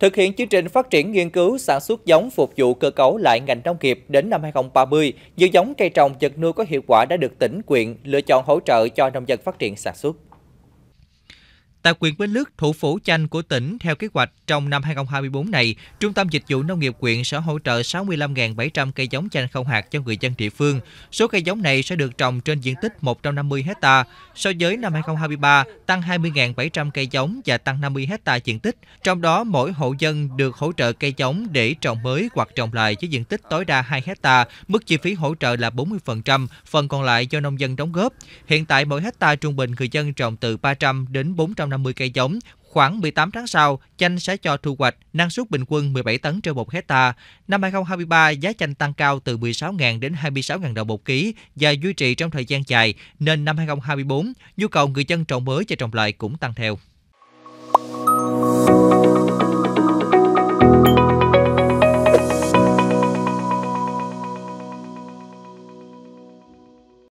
Thực hiện chương trình phát triển nghiên cứu sản xuất giống phục vụ cơ cấu lại ngành nông nghiệp đến năm 2030, nhiều giống cây trồng vật nuôi có hiệu quả đã được tỉnh, quyện lựa chọn hỗ trợ cho nông dân phát triển sản xuất. Tại quyền Bến Lức, thủ phủ chanh của tỉnh, theo kế hoạch trong năm 2024 này, Trung tâm Dịch vụ Nông nghiệp quyện sẽ hỗ trợ 65.700 cây giống chanh không hạt cho người dân địa phương. Số cây giống này sẽ được trồng trên diện tích 150 ha So với năm 2023, tăng 20.700 cây giống và tăng 50 ha diện tích. Trong đó, mỗi hộ dân được hỗ trợ cây giống để trồng mới hoặc trồng lại với diện tích tối đa 2 ha Mức chi phí hỗ trợ là 40%, phần còn lại do nông dân đóng góp. Hiện tại, mỗi hecta trung bình người dân trồng từ 300 đến 450 150 cây giống, Khoảng 18 tháng sau, chanh sẽ cho thu hoạch, năng suất bình quân 17 tấn trên 1 hecta. Năm 2023, giá chanh tăng cao từ 16.000 đến 26.000 đồng một ký và duy trì trong thời gian dài, nên năm 2024, nhu cầu người dân trồng mới và trồng lại cũng tăng theo.